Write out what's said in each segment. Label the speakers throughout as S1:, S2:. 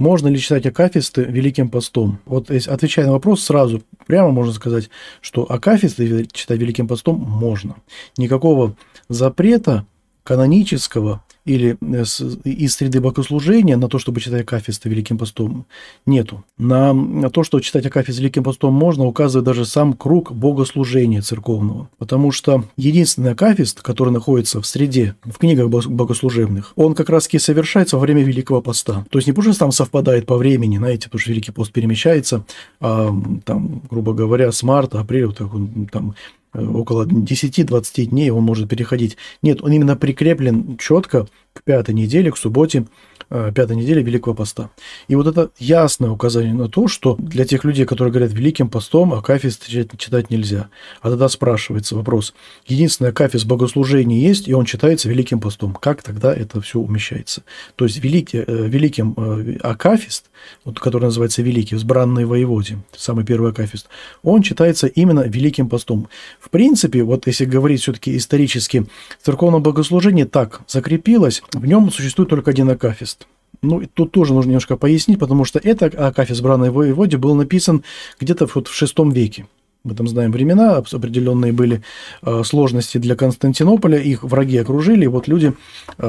S1: Можно ли читать акафисты великим постом? Вот э, отвечая на вопрос, сразу прямо можно сказать, что акафисты читать великим постом можно. Никакого запрета канонического или э, из среды богослужения на то, чтобы читать Акафист Великим Постом, нету. На, то, что читать Акафист Великим Постом можно, указывает даже сам круг богослужения церковного. Потому что единственный Акафист, который находится в среде, в книгах богослужебных, он как раз-таки совершается во время Великого Поста. То есть не потому, там совпадает по времени, знаете, потому что Великий Пост перемещается, а, там, грубо говоря, с марта, апреля, вот так там Э, около 10-20 дней он может переходить. Нет, он именно прикреплен четко к пятой неделе, к субботе, э, пятой неделе Великого Поста. И вот это ясное указание на то, что для тех людей, которые говорят Великим Постом, Акафис читать нельзя. А тогда спрашивается вопрос, единственное, Акафис богослужение есть, и он читается Великим Постом. Как тогда это все умещается? То есть великий, э, Великим Акафист, вот, который называется Великий, избранный воеводе, самый первый Акафист, он читается именно Великим Постом. В принципе, вот если говорить все-таки исторически, церковное богослужение так закрепилось, в нем существует только один акафист. Ну, и тут тоже нужно немножко пояснить, потому что это акафист Браной воеводе был написан где-то вот в VI веке. Мы там знаем времена, определенные были э, сложности для Константинополя, их враги окружили, и вот люди э,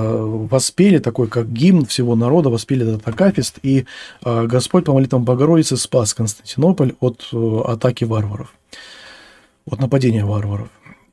S1: воспели такой, как гимн всего народа, воспели этот акафист, и э, Господь по молитвам Богородицы спас Константинополь от атаки варваров от нападения варваров.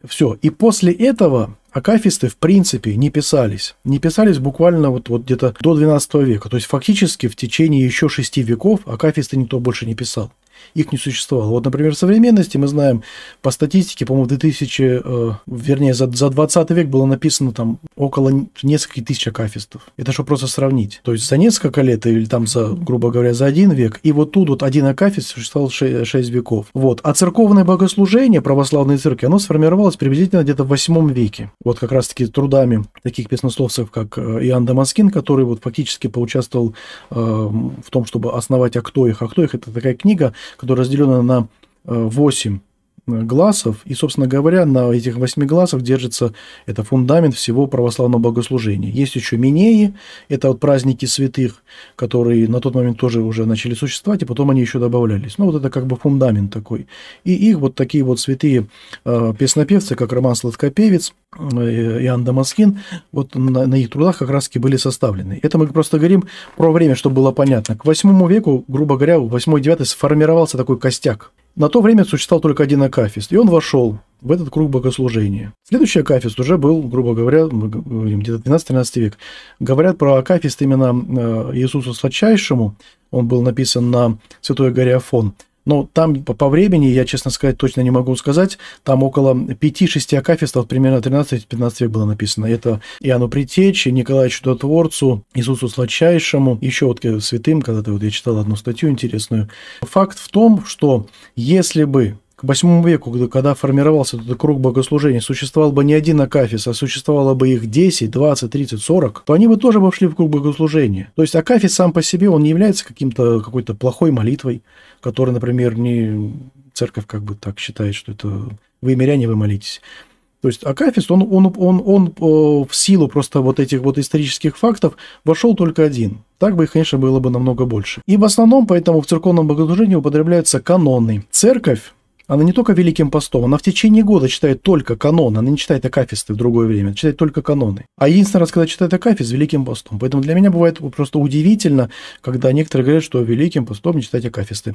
S1: Все. И после этого акафисты в принципе не писались. Не писались буквально вот, вот где-то до 12 века. То есть фактически в течение еще шести веков акафисты никто больше не писал их не существовало. Вот, например, в современности мы знаем по статистике, по-моему, в 2000, э, вернее, за, за 20 век было написано там около нескольких тысяч акафистов. Это что просто сравнить. То есть за несколько лет или там за, грубо говоря, за один век, и вот тут вот один акафист существовал 6, 6 веков. Вот. А церковное богослужение православной церкви, оно сформировалось приблизительно где-то в 8 веке. Вот как раз-таки трудами таких песнословцев, как э, Иоанн Дамаскин, который вот фактически поучаствовал э, в том, чтобы основать «А кто их?», «А кто их?» – это такая книга, которая разделена на 8 э, гласов, и, собственно говоря, на этих восьми гласах держится это фундамент всего православного богослужения. Есть еще минеи, это вот праздники святых, которые на тот момент тоже уже начали существовать, и потом они еще добавлялись. Ну, вот это как бы фундамент такой. И их вот такие вот святые э, песнопевцы, как Роман Сладкопевец, э, Иоанн Дамаскин, вот на, на их трудах как раз-таки были составлены. Это мы просто говорим про время, чтобы было понятно. К восьмому веку, грубо говоря, 8-9 сформировался такой костяк на то время существовал только один акафист, и он вошел в этот круг богослужения. Следующий акафист уже был, грубо говоря, где-то 12-13 век. Говорят про акафист именно э, Иисусу Сладчайшему, он был написан на Святой Горе Афон – но там по, по времени, я, честно сказать, точно не могу сказать, там около 5-6 акафистов, примерно 13-15 век было написано. Это Иоанну Притече, Николаю Чудотворцу, Иисусу Сладчайшему, еще вот святым, когда-то вот я читал одну статью интересную. Факт в том, что если бы к восьмому веку, когда, формировался этот круг богослужений, существовал бы не один акафис, а существовало бы их 10, 20, 30, 40, то они бы тоже вошли в круг богослужения. То есть акафис сам по себе, он не является каким-то какой-то плохой молитвой, которая, например, не церковь как бы так считает, что это вы миряне, вы молитесь. То есть Акафист, он, он, он, он э, в силу просто вот этих вот исторических фактов вошел только один. Так бы их, конечно, было бы намного больше. И в основном поэтому в церковном богослужении употребляются каноны. Церковь она не только Великим Постом, она в течение года читает только каноны, она не читает акафисты в другое время, она читает только каноны. А единственный раз, когда читает акафист, Великим Постом. Поэтому для меня бывает просто удивительно, когда некоторые говорят, что Великим Постом не читать акафисты.